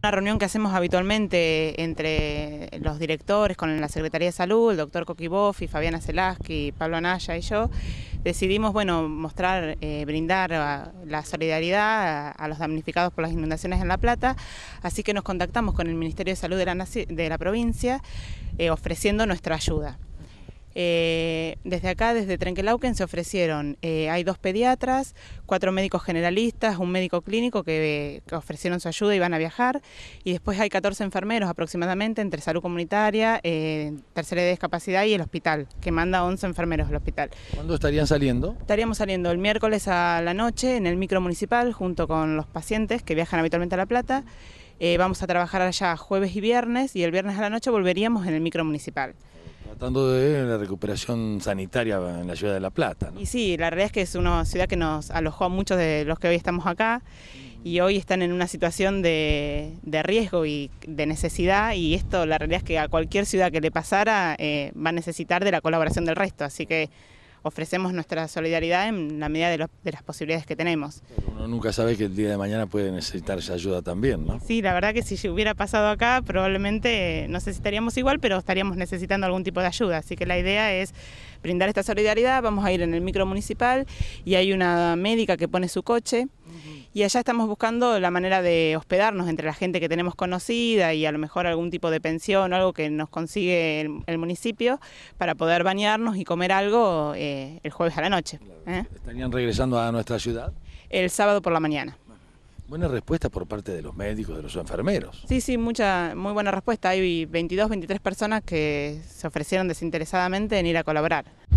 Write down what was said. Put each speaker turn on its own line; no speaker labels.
Una reunión que hacemos habitualmente entre los directores, con la Secretaría de Salud, el doctor Coquiboff y Fabiana Selaski, Pablo Anaya y yo, decidimos bueno, mostrar, eh, brindar la solidaridad a, los damnificados por las inundaciones en La Plata, así que nos contactamos con el Ministerio de Salud de la, provincia eh, ofreciendo nuestra ayuda. Eh, desde acá, desde Trenquelauquen, se ofrecieron, eh, hay dos pediatras, cuatro médicos generalistas, un médico clínico que, ofrecieron su ayuda y van a viajar, y después hay 14 enfermeros aproximadamente entre salud comunitaria, eh, tercera de discapacidad y el hospital, que manda 11 enfermeros al hospital. ¿Cuándo
estarían saliendo?
Estaríamos saliendo el miércoles a la noche en el micro municipal junto con los pacientes que viajan habitualmente a La Plata. vamos a trabajar allá jueves y viernes y el viernes a la noche volveríamos en el micro municipal.
Tratando de la recuperación sanitaria en la ciudad de La Plata.
Y sí, la realidad es que es una ciudad que nos alojó a muchos de los que hoy estamos acá y hoy están en una situación de, de riesgo y de necesidad y esto la realidad es que a cualquier ciudad que le pasara eh, va a necesitar de la colaboración del resto, así que ofrecemos nuestra solidaridad en la medida de, las posibilidades que tenemos.
uno nunca sabe que el día de mañana puede necesitar esa ayuda también, ¿no?
Sí, la verdad que si hubiera pasado acá probablemente no sé igual, pero estaríamos necesitando algún tipo de ayuda. Así que la idea es brindar esta solidaridad, vamos a ir en el micro municipal y hay una médica que pone su coche y allá estamos buscando la manera de hospedarnos entre la gente que tenemos conocida y a lo mejor algún tipo de pensión o algo que nos consigue el, municipio para poder bañarnos y comer algo eh, el jueves a la noche. ¿eh?
¿Estarían regresando a nuestra ciudad?
El sábado por la mañana.
Buena respuesta por parte de los médicos, de los enfermeros.
Sí, sí, mucha, muy buena respuesta. Hay 22, 23 personas que se ofrecieron desinteresadamente en ir a colaborar.